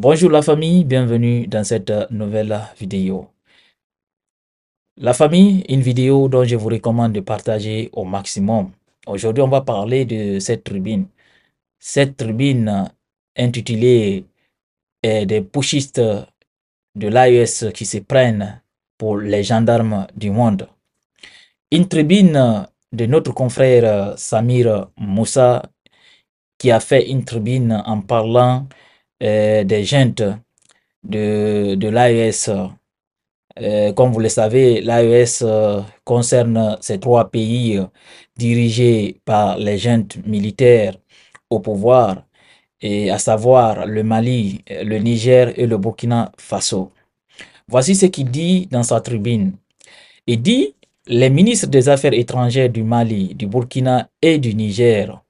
Bonjour la famille, bienvenue dans cette nouvelle vidéo. La famille, une vidéo dont je vous recommande de partager au maximum. Aujourd'hui, on va parler de cette tribune. Cette tribune intitulée eh, des pushistes de l'AES qui se prennent pour les gendarmes du monde. Une tribune de notre confrère Samir Moussa qui a fait une tribune en parlant euh, des gentes de, de l'AES. Euh, comme vous le savez, l'AES euh, concerne ces trois pays dirigés par les gentes militaires au pouvoir, et à savoir le Mali, le Niger et le Burkina Faso. Voici ce qu'il dit dans sa tribune. Il dit les ministres des Affaires étrangères du Mali, du Burkina et du Niger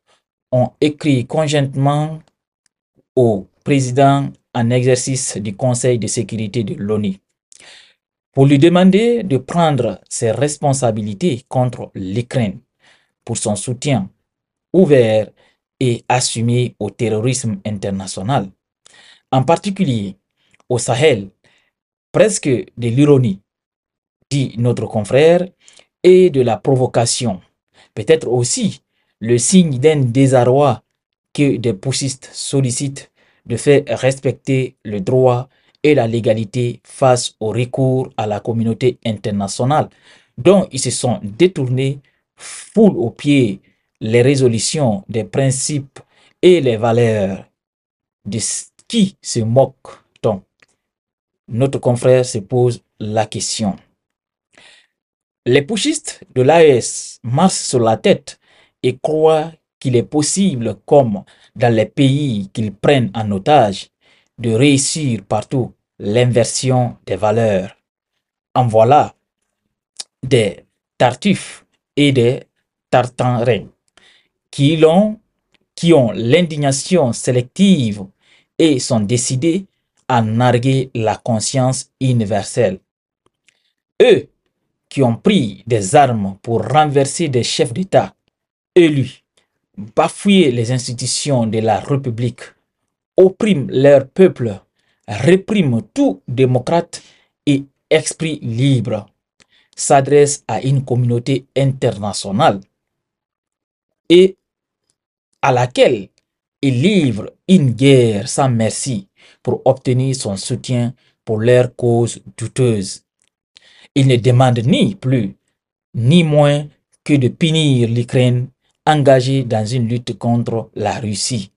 ont écrit conjointement au président en exercice du Conseil de sécurité de l'ONU pour lui demander de prendre ses responsabilités contre l'Ukraine pour son soutien ouvert et assumé au terrorisme international, en particulier au Sahel, presque de l'ironie, dit notre confrère, et de la provocation, peut-être aussi le signe d'un désarroi que des poussistes sollicitent de faire respecter le droit et la légalité face au recours à la communauté internationale. dont ils se sont détournés, foule au pied les résolutions des principes et les valeurs de qui se moque-t-on Notre confrère se pose la question. Les pushistes de l'AES marchent sur la tête et croient qu'il est possible, comme dans les pays qu'ils prennent en otage, de réussir partout l'inversion des valeurs. En voilà des tartuffes et des tartarins qui ont, qui ont l'indignation sélective et sont décidés à narguer la conscience universelle. Eux qui ont pris des armes pour renverser des chefs d'État élus bafouillent les institutions de la République, opprime leur peuple, réprime tout démocrate et esprit libre, s'adresse à une communauté internationale et à laquelle il livre une guerre sans merci pour obtenir son soutien pour leur cause douteuse. Il ne demande ni plus ni moins que de punir l'Ukraine engagé dans une lutte contre la Russie,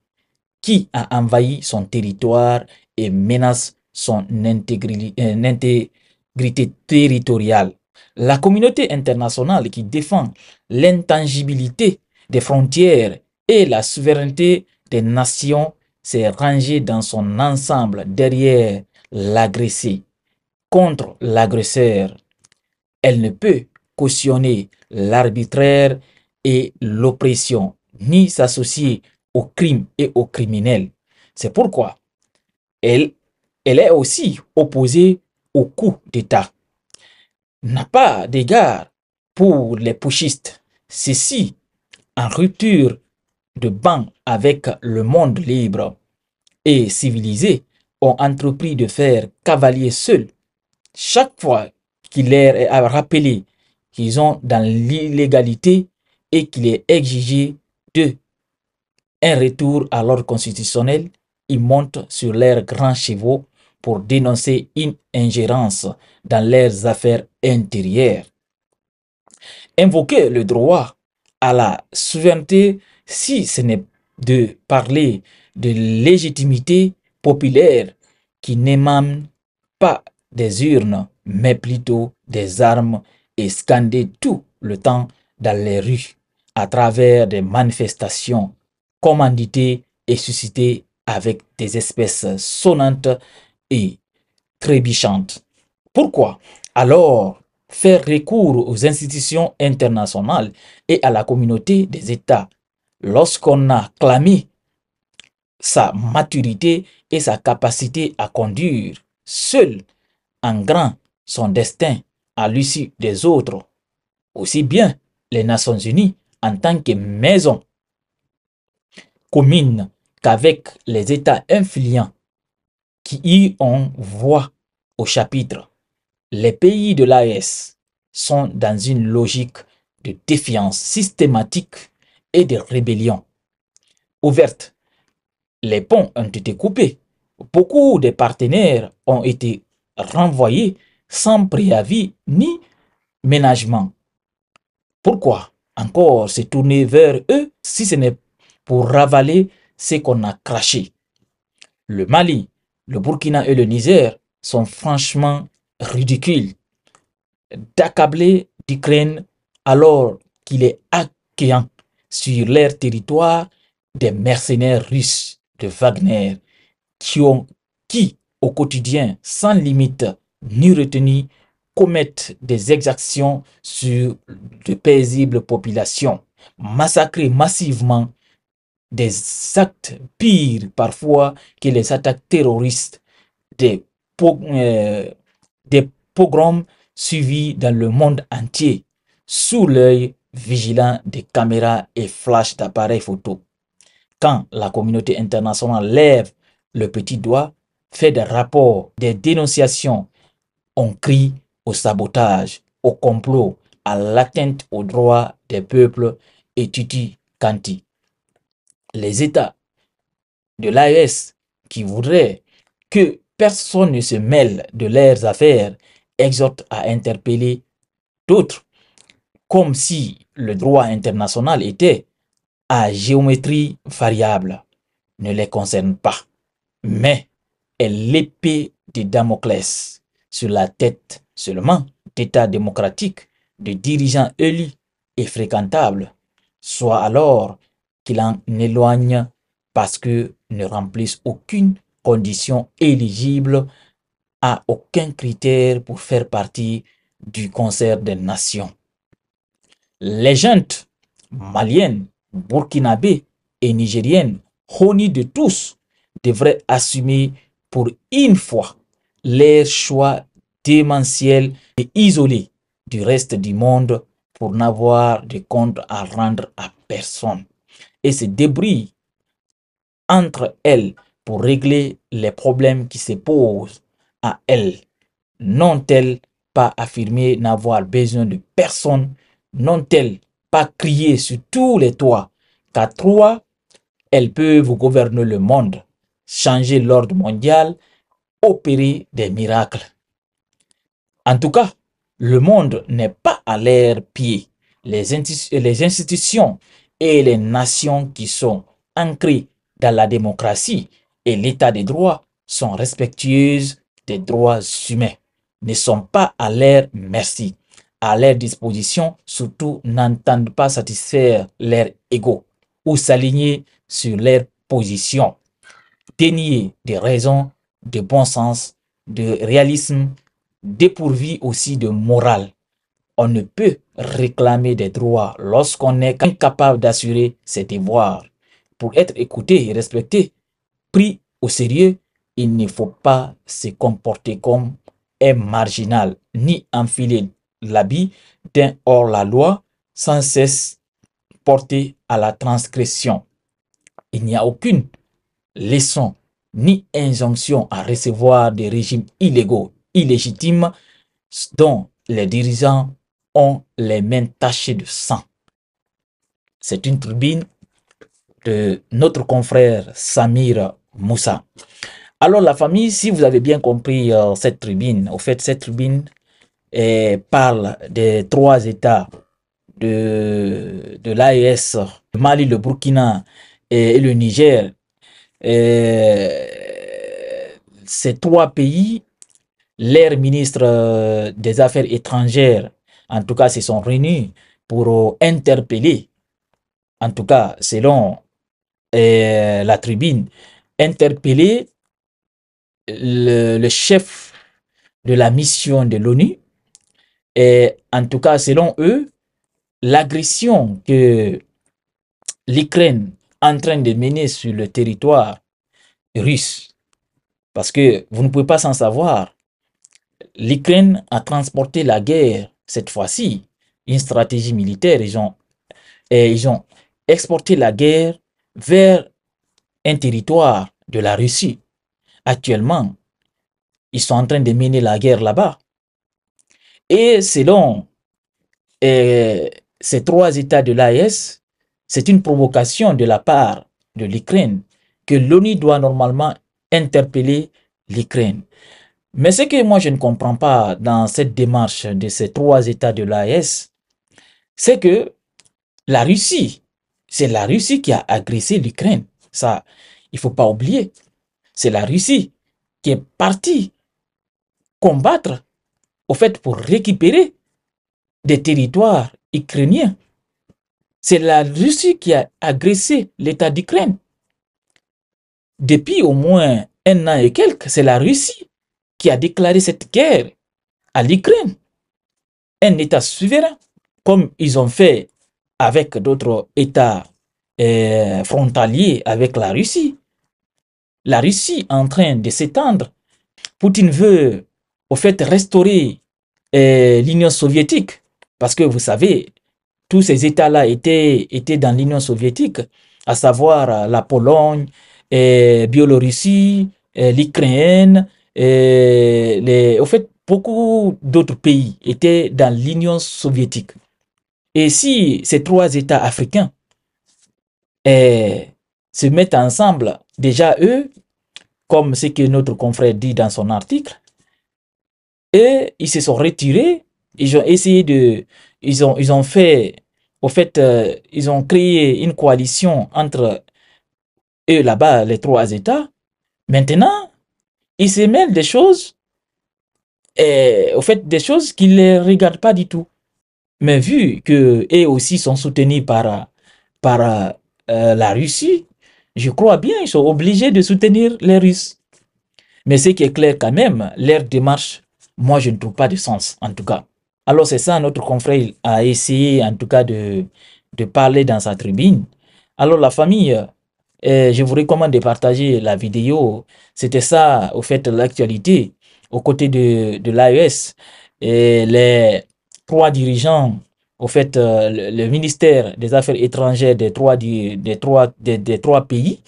qui a envahi son territoire et menace son euh, intégrité territoriale. La communauté internationale qui défend l'intangibilité des frontières et la souveraineté des nations s'est rangée dans son ensemble derrière l'agressé, contre l'agresseur. Elle ne peut cautionner l'arbitraire et l'oppression, ni s'associer aux crimes et aux criminels. C'est pourquoi elle, elle est aussi opposée au coup d'État. N'a pas d'égard pour les putschistes. Ceci en rupture de banc avec le monde libre et civilisé ont entrepris de faire cavalier seul. Chaque fois qu'il leur est rappelé qu'ils ont dans l'illégalité et qu'il est exigé de un retour à l'ordre constitutionnel, ils montent sur leurs grands chevaux pour dénoncer une ingérence dans leurs affaires intérieures. Invoquer le droit à la souveraineté, si ce n'est de parler de légitimité populaire qui n'émane pas des urnes, mais plutôt des armes et scander tout le temps dans les rues à travers des manifestations commanditées et suscitées avec des espèces sonnantes et trébuchantes. Pourquoi alors faire recours aux institutions internationales et à la communauté des États lorsqu'on a clamé sa maturité et sa capacité à conduire seul en grand son destin à l'issue des autres, aussi bien les Nations Unies en tant que maison commune qu'avec les États influents qui y ont voix au chapitre. Les pays de l'AES sont dans une logique de défiance systématique et de rébellion ouverte. Les ponts ont été coupés. Beaucoup de partenaires ont été renvoyés sans préavis ni ménagement. Pourquoi encore se tourner vers eux si ce n'est pour ravaler ce qu'on a craché. Le Mali, le Burkina et le Niger sont franchement ridicules d'accabler l'Ukraine alors qu'il est accueillant sur leur territoire des mercenaires russes de Wagner qui ont qui au quotidien sans limite ni retenue commettent des exactions sur de paisibles populations, massacrer massivement des actes pires parfois que les attaques terroristes, euh, des, pogroms suivis dans le monde entier sous l'œil vigilant des caméras et flashs d'appareils photo. Quand la communauté internationale lève le petit doigt, fait des rapports, des dénonciations, on crie au sabotage, au complot, à l'atteinte aux droits des peuples et Titi Kanti. Les États de l'AES qui voudraient que personne ne se mêle de leurs affaires exhortent à interpeller d'autres, comme si le droit international était à géométrie variable, ne les concerne pas, mais est l'épée de Damoclès sur la tête seulement d'États démocratique, de dirigeants élus et fréquentables, soit alors qu'il en éloigne parce que ne remplissent aucune condition éligible à aucun critère pour faire partie du concert des nations. Les gens maliennes, burkinabées et nigériennes, honnies de tous, devraient assumer pour une fois leur choix démentielle et isolée du reste du monde pour n'avoir de compte à rendre à personne et se débris entre elles pour régler les problèmes qui se posent à elles. N'ont-elles pas affirmé n'avoir besoin de personne N'ont-elles pas crié sur tous les toits qu'à trois, elles peuvent gouverner le monde, changer l'ordre mondial, opérer des miracles en tout cas, le monde n'est pas à l'air pied. Les, institutions et les nations qui sont ancrées dans la démocratie et l'état des droits sont respectueuses des droits humains, ne sont pas à l'air merci, à leur disposition, surtout n'entendent pas satisfaire leur ego ou s'aligner sur leurs position. Dénier des raisons de bon sens, de réalisme dépourvu aussi de morale. On ne peut réclamer des droits lorsqu'on est incapable d'assurer ses devoirs. Pour être écouté et respecté, pris au sérieux, il ne faut pas se comporter comme un marginal, ni enfiler l'habit d'un hors-la-loi sans cesse porté à la transgression. Il n'y a aucune leçon ni injonction à recevoir des régimes illégaux illégitime dont les dirigeants ont les mains tachées de sang. C'est une tribune de notre confrère Samir Moussa. Alors la famille, si vous avez bien compris euh, cette tribune, au fait cette tribune eh, parle des trois États de, de l'AES, le Mali, le Burkina et, le Niger. Eh, ces trois pays l'air ministre euh, des Affaires étrangères, en tout cas, se sont réunis pour euh, interpeller, en tout cas, selon euh, la tribune, interpeller le, le, chef de la mission de l'ONU. Et en tout cas, selon eux, l'agression que l'Ukraine est en train de mener sur le territoire russe, parce que vous ne pouvez pas s'en savoir, l'Ukraine a transporté la guerre cette fois-ci, une stratégie militaire. Ils ont, exporté la guerre vers un territoire de la Russie. Actuellement, ils sont en train de mener la guerre là-bas. Et selon eh, ces trois États de l'AES, c'est une provocation de la part de l'Ukraine que l'ONU doit normalement interpeller l'Ukraine. Mais ce que moi je ne comprends pas dans cette démarche de ces trois États de l'AES, c'est que la Russie, c'est la Russie qui a agressé l'Ukraine. Ça, il ne faut pas oublier. C'est la Russie qui est partie combattre, au fait, pour récupérer des territoires ukrainiens. C'est la Russie qui a agressé l'État d'Ukraine. Depuis au moins un an et quelques, c'est la Russie qui a déclaré cette guerre à l'Ukraine. Un État souverain, comme ils ont fait avec d'autres États euh, frontaliers avec la Russie. La Russie en train de s'étendre. Poutine veut, au fait, restaurer euh, l'Union soviétique. Parce que vous savez, tous ces États-là étaient, étaient dans l'Union soviétique, à savoir euh, la Pologne, et Biélorussie, l'Ukraine, et les, au fait, beaucoup d'autres pays étaient dans l'Union soviétique. Et si ces trois États africains eh, se mettent ensemble, déjà eux, comme ce que notre confrère dit dans son article, et ils se sont retirés, ils ont essayé de, ils ont, ils ont fait, au fait, euh, ils ont créé une coalition entre eux là-bas, les trois États. Maintenant, ils se mêlent des choses, et, eh, au fait, des choses qu'ils ne regardent pas du tout. Mais vu que eux aussi sont soutenus par, par euh, la Russie, je crois bien ils sont obligés de soutenir les Russes. Mais ce qui est clair quand même, leur démarche, moi je ne trouve pas de sens en tout cas. Alors c'est ça, notre confrère a essayé en tout cas de, de parler dans sa tribune. Alors la famille je vous recommande de partager la vidéo. C'était ça, au fait, l'actualité aux côtés de, de l'AES. les trois dirigeants, au fait, euh, le, ministère des Affaires étrangères des trois, des trois, des, trois pays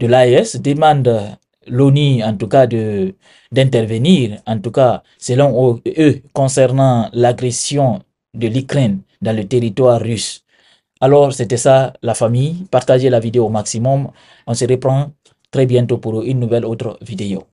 de l'AES demandent l'ONU, en tout cas, de d'intervenir, en tout cas, selon eux, concernant l'agression de l'Ukraine dans le territoire russe. Alors, c'était ça, la famille. Partagez la vidéo au maximum. On se reprend très bientôt pour une nouvelle autre vidéo.